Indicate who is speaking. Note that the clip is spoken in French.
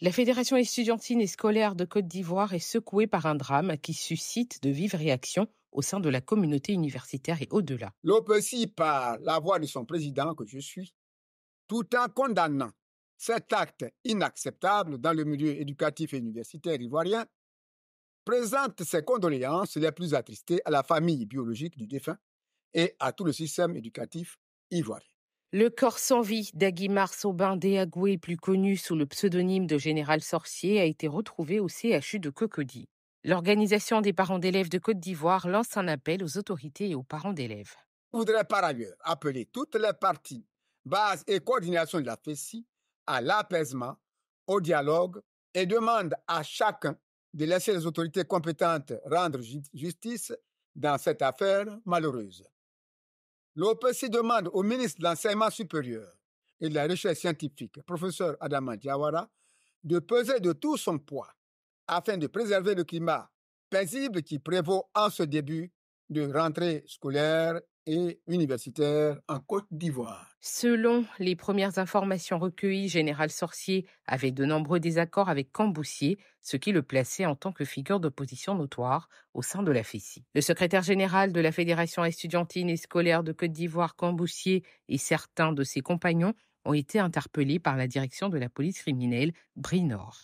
Speaker 1: La Fédération estudiantine et scolaire de Côte d'Ivoire est secouée par un drame qui suscite de vives réactions au sein de la communauté universitaire et au-delà.
Speaker 2: L'OPECI, par la voix de son président que je suis, tout en condamnant cet acte inacceptable dans le milieu éducatif et universitaire ivoirien, présente ses condoléances les plus attristées à la famille biologique du défunt et à tout le système éducatif ivoirien. Le corps sans vie d'Aguimar Saubin Déagoué, plus connu sous le pseudonyme de
Speaker 1: Général Sorcier, a été retrouvé au CHU de Cocody. L'organisation des parents d'élèves de Côte d'Ivoire lance un appel aux autorités et aux parents d'élèves.
Speaker 2: Je voudrais par ailleurs appeler toutes les parties, bases et coordination de la FESI, à l'apaisement, au dialogue et demande à chacun de laisser les autorités compétentes rendre justice dans cette affaire malheureuse. L'OPC demande au ministre de l'Enseignement supérieur et de la Recherche scientifique, professeur Adama Diawara, de peser de tout son poids afin de préserver le climat paisible qui prévaut en ce début de rentrée scolaire et universitaire en Côte d'Ivoire.
Speaker 1: Selon les premières informations recueillies, Général Sorcier avait de nombreux désaccords avec Camboussier, ce qui le plaçait en tant que figure d'opposition notoire au sein de la FECI. Le secrétaire général de la Fédération estudiantine et scolaire de Côte d'Ivoire, Camboussier, et certains de ses compagnons ont été interpellés par la direction de la police criminelle
Speaker 2: Brinor.